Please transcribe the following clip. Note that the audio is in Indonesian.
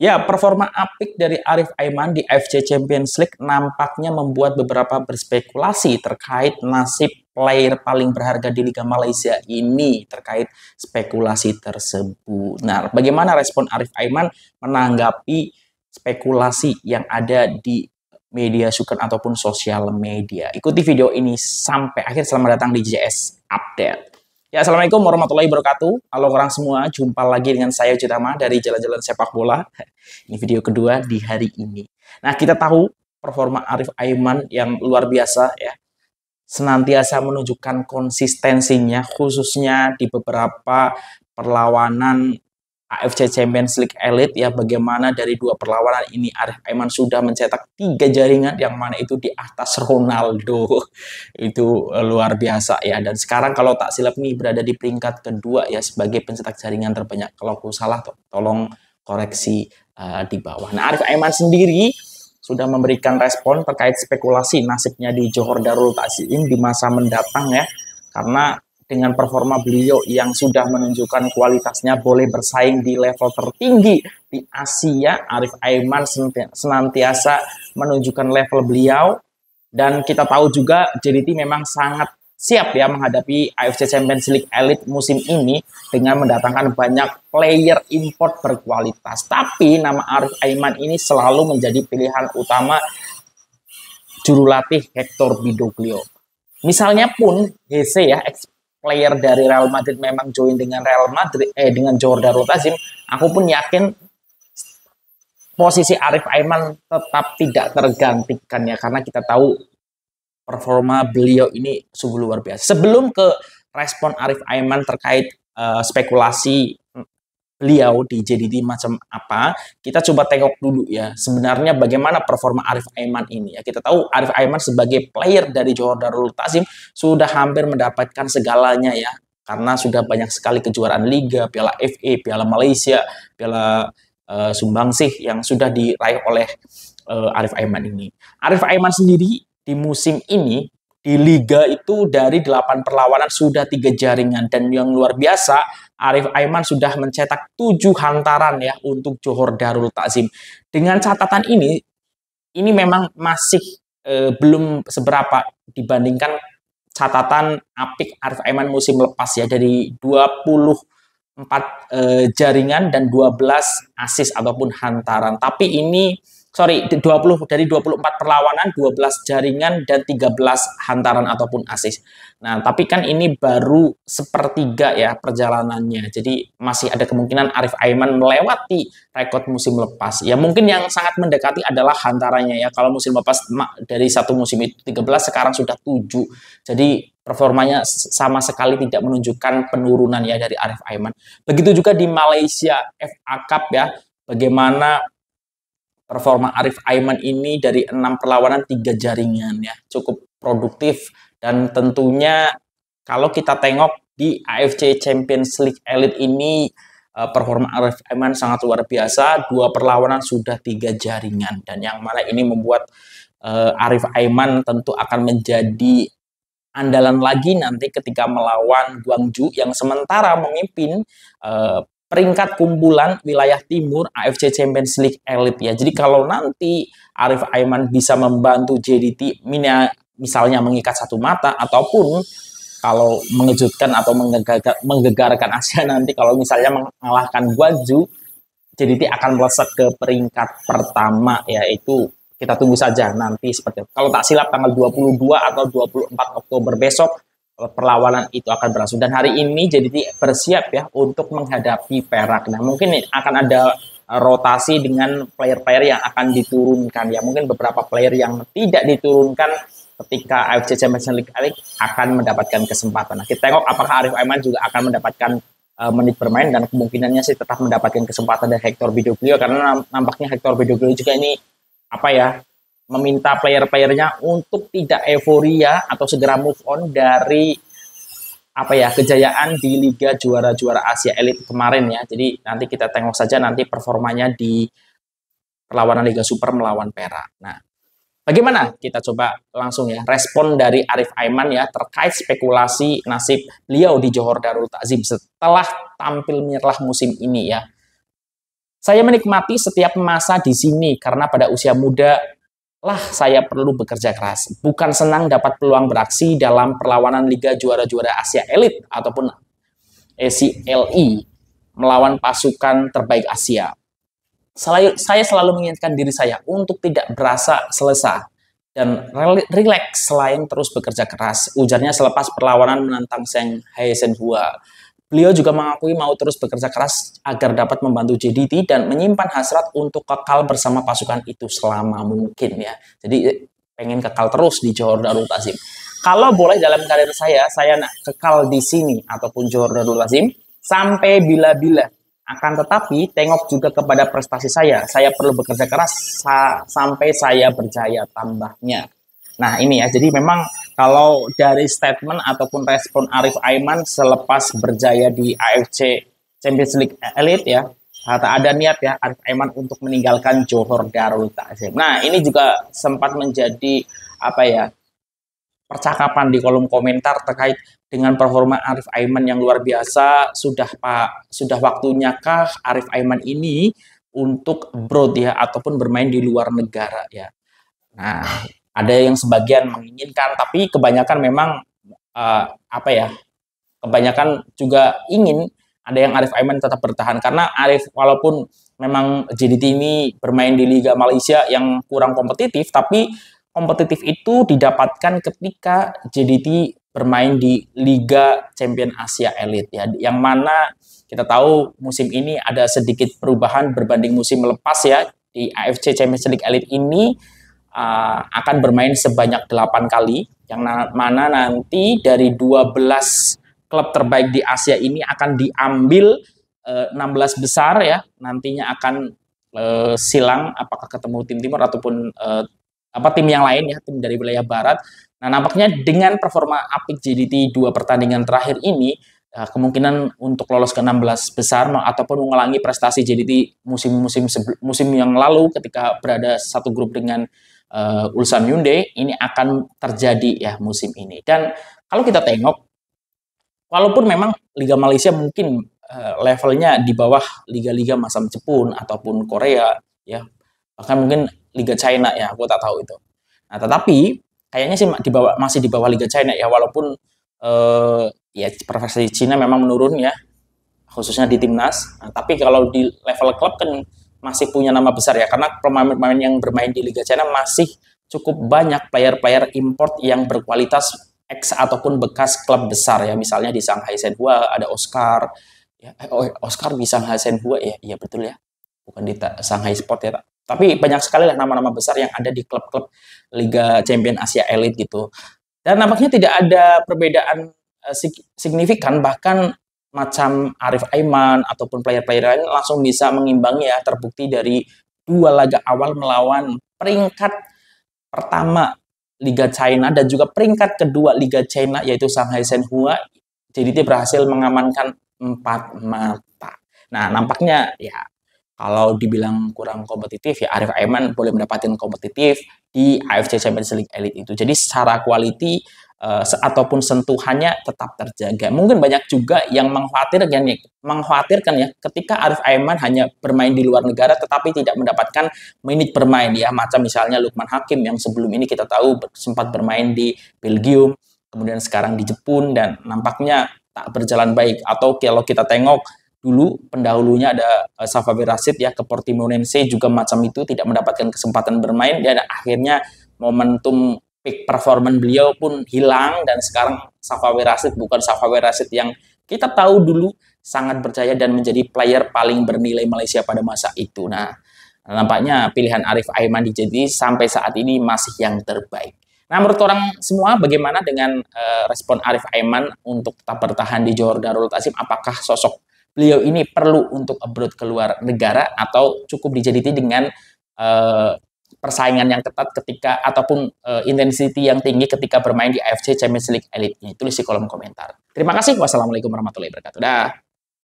Ya, performa apik dari Arif Aiman di FC Champions League nampaknya membuat beberapa berspekulasi terkait nasib player paling berharga di Liga Malaysia ini terkait spekulasi tersebut. Nah, bagaimana respon Arif Aiman menanggapi spekulasi yang ada di media sukan ataupun sosial media? Ikuti video ini sampai akhir. Selamat datang di JS Update. Ya, Assalamualaikum warahmatullahi wabarakatuh. Halo orang semua, jumpa lagi dengan saya Jutama dari Jalan-Jalan Sepak Bola. Ini video kedua di hari ini. Nah, kita tahu performa Arif Aiman yang luar biasa ya. Senantiasa menunjukkan konsistensinya khususnya di beberapa perlawanan AFC Champions League Elite ya bagaimana dari dua perlawanan ini Arif Aiman sudah mencetak tiga jaringan yang mana itu di atas Ronaldo itu eh, luar biasa ya dan sekarang kalau tak silap nih berada di peringkat kedua ya sebagai pencetak jaringan terbanyak kalau aku salah to tolong koreksi uh, di bawah nah Arif Aiman sendiri sudah memberikan respon terkait spekulasi nasibnya di Johor Darul Takzim di masa mendatang ya karena dengan performa beliau yang sudah menunjukkan kualitasnya boleh bersaing di level tertinggi di Asia. Arif Aiman senantiasa menunjukkan level beliau dan kita tahu juga JDT memang sangat siap ya menghadapi AFC Champions League Elite musim ini dengan mendatangkan banyak player import berkualitas. Tapi nama Arif Aiman ini selalu menjadi pilihan utama juru latih Hector Bidoglio. Misalnya pun HC ya, ex player dari Real Madrid memang join dengan Real Madrid eh dengan Jordan Rotazim, aku pun yakin posisi Arif Aiman tetap tidak tergantikan ya karena kita tahu performa beliau ini sungguh luar biasa. Sebelum ke respon Arif Aiman terkait uh, spekulasi beliau di JDT macam apa, kita coba tengok dulu ya sebenarnya bagaimana performa Arif Aiman ini ya. Kita tahu Arif Aiman sebagai player dari Johor Darul Tasim sudah hampir mendapatkan segalanya ya karena sudah banyak sekali kejuaraan liga, Piala FA, Piala Malaysia, Piala uh, eh, Sumbangsih yang sudah diraih oleh uh, Arif Aiman ini. Arif Aiman sendiri di musim ini di liga itu dari 8 perlawanan sudah tiga jaringan dan yang luar biasa Arif Aiman sudah mencetak 7 hantaran ya untuk Johor Darul Takzim. Dengan catatan ini ini memang masih e, belum seberapa dibandingkan catatan apik Arif Aiman musim lepas ya dari 24 empat eh, jaringan dan 12 asis ataupun hantaran. Tapi ini sorry 20 dari 24 perlawanan 12 jaringan dan 13 hantaran ataupun asis. Nah, tapi kan ini baru sepertiga ya perjalanannya. Jadi masih ada kemungkinan Arif Aiman melewati rekor musim lepas. Ya mungkin yang sangat mendekati adalah hantarannya ya. Kalau musim lepas dari satu musim itu 13 sekarang sudah 7. Jadi performanya sama sekali tidak menunjukkan penurunan ya dari Arif Aiman. Begitu juga di Malaysia FA Cup ya. Bagaimana performa Arif Aiman ini dari enam perlawanan tiga jaringan ya cukup produktif dan tentunya kalau kita tengok di AFC Champions League Elite ini eh, performa Arif Aiman sangat luar biasa dua perlawanan sudah tiga jaringan dan yang mana ini membuat uh, Arif Aiman tentu akan menjadi andalan lagi nanti ketika melawan Guangzhou yang sementara memimpin uh, peringkat kumpulan wilayah timur AFC Champions League Elite ya. Jadi kalau nanti Arif Aiman bisa membantu JDT misalnya mengikat satu mata ataupun kalau mengejutkan atau menggegarkan, Asia nanti kalau misalnya mengalahkan Guangzhou JDT akan melesat ke peringkat pertama yaitu kita tunggu saja nanti seperti itu. Kalau tak silap tanggal 22 atau 24 Oktober besok perlawanan itu akan berlangsung dan hari ini jadi bersiap ya untuk menghadapi Perak. Nah, mungkin akan ada eh, rotasi dengan player-player yang akan diturunkan ya. Mungkin beberapa player yang tidak diturunkan ketika AFC Champions League akan mendapatkan kesempatan. Nah, kita tengok apakah Arif Aiman juga akan mendapatkan uh, menit bermain dan kemungkinannya sih tetap mendapatkan kesempatan dari Hector Bidoglio karena nampaknya Hector Bidoglio juga ini apa ya meminta player-playernya untuk tidak euforia atau segera move on dari apa ya kejayaan di Liga Juara-Juara Asia elit kemarin ya. Jadi nanti kita tengok saja nanti performanya di perlawanan Liga Super melawan Perak. Nah, bagaimana? Kita coba langsung ya respon dari Arif Aiman ya terkait spekulasi nasib beliau di Johor Darul Takzim setelah tampil menyerlah musim ini ya. Saya menikmati setiap masa di sini karena pada usia muda lah saya perlu bekerja keras. Bukan senang dapat peluang beraksi dalam perlawanan Liga Juara-Juara Asia Elite ataupun ACLI e melawan pasukan terbaik Asia. Saya selalu mengingatkan diri saya untuk tidak berasa selesai dan rileks selain terus bekerja keras. Ujarnya selepas perlawanan menantang Seng Hai Hua. Beliau juga mengakui mau terus bekerja keras agar dapat membantu JDT dan menyimpan hasrat untuk kekal bersama pasukan itu selama mungkin ya. Jadi eh, pengen kekal terus di Johor Darul Tazim. Kalau boleh dalam karir saya, saya nak kekal di sini ataupun Johor Darul Tazim sampai bila-bila. Akan tetapi tengok juga kepada prestasi saya. Saya perlu bekerja keras sa sampai saya berjaya tambahnya. Nah ini ya, jadi memang kalau dari statement ataupun respon Arif Aiman selepas berjaya di AFC Champions League Elite ya, tak ada niat ya Arif Aiman untuk meninggalkan Johor Darul Takzim. Nah ini juga sempat menjadi apa ya percakapan di kolom komentar terkait dengan performa Arif Aiman yang luar biasa sudah Pak sudah waktunya kah Arif Aiman ini untuk broad ya ataupun bermain di luar negara ya. Nah, ada yang sebagian menginginkan tapi kebanyakan memang uh, apa ya kebanyakan juga ingin ada yang Arif Aiman tetap bertahan karena Arif walaupun memang JDT ini bermain di Liga Malaysia yang kurang kompetitif tapi kompetitif itu didapatkan ketika JDT bermain di Liga Champion Asia Elite ya yang mana kita tahu musim ini ada sedikit perubahan berbanding musim lepas ya di AFC Champions League Elite ini uh, akan bermain sebanyak 8 kali yang na mana nanti dari 12 klub terbaik di Asia ini akan diambil uh, eh, 16 besar ya nantinya akan uh, silang apakah ketemu tim timur ataupun uh, apa tim yang lain ya tim dari wilayah barat. Nah, nampaknya dengan performa Apik JDT dua pertandingan terakhir ini kemungkinan untuk lolos ke 16 besar ataupun mengulangi prestasi JDT musim-musim musim yang lalu ketika berada satu grup dengan uh, eh, Ulsan Hyundai ini akan terjadi ya musim ini. Dan kalau kita tengok, walaupun memang Liga Malaysia mungkin uh, levelnya di bawah liga-liga Masam Jepun ataupun Korea, ya bahkan mungkin Liga China ya, aku tak tahu itu. Nah, tetapi kayaknya sih di bawah, masih di bawah Liga China ya, walaupun uh, ya profesi Cina memang menurun ya, khususnya di timnas. Nah, tapi kalau di level klub kan masih punya nama besar ya karena pemain-pemain yang bermain di Liga China masih cukup banyak player-player import yang berkualitas ex ataupun bekas klub besar ya misalnya di Shanghai Shenhua ada Oscar ya eh, oh, Oscar di Shanghai Shenhua ya iya betul ya bukan di Shanghai Sport ya tapi banyak sekali lah nama-nama besar yang ada di klub-klub Liga Champion Asia Elite gitu dan nampaknya tidak ada perbedaan eh, signifikan bahkan macam Arif Aiman ataupun player-player lain langsung bisa mengimbangi ya terbukti dari dua laga awal melawan peringkat pertama Liga China dan juga peringkat kedua Liga China yaitu Shanghai Shenhua jadi dia berhasil mengamankan empat mata. Nah nampaknya ya kalau dibilang kurang kompetitif ya Arif Aiman boleh mendapatkan kompetitif di AFC Champions League Elite itu. Jadi secara quality uh, ataupun sentuhannya tetap terjaga. Mungkin banyak juga yang mengkhawatirkan ya, mengkhawatirkan ya ketika Arif Aiman hanya bermain di luar negara tetapi tidak mendapatkan menit bermain ya macam misalnya Lukman Hakim yang sebelum ini kita tahu sempat bermain di Belgium, kemudian sekarang di Jepun dan nampaknya tak berjalan baik atau kalau kita tengok dulu pendahulunya ada eh, Safawi Rasid ya ke Portimonense juga macam itu tidak mendapatkan kesempatan bermain dan akhirnya momentum peak performance beliau pun hilang dan sekarang Safawi Rasid bukan Safawi Rasid yang kita tahu dulu sangat percaya dan menjadi player paling bernilai Malaysia pada masa itu. Nah, nampaknya pilihan Arif Aiman di jadi sampai saat ini masih yang terbaik. Nah, menurut orang semua bagaimana dengan uh, respon Arif Aiman untuk tetap bertahan di Johor Darul Tasim? Apakah sosok beliau ini perlu untuk abroad keluar negara atau cukup dijadikan dengan uh, persaingan yang ketat ketika ataupun uh, intensity yang tinggi ketika bermain di AFC Champions League elite. Ini tulis di kolom komentar. Terima kasih. Wassalamualaikum warahmatullahi wabarakatuh. Dah.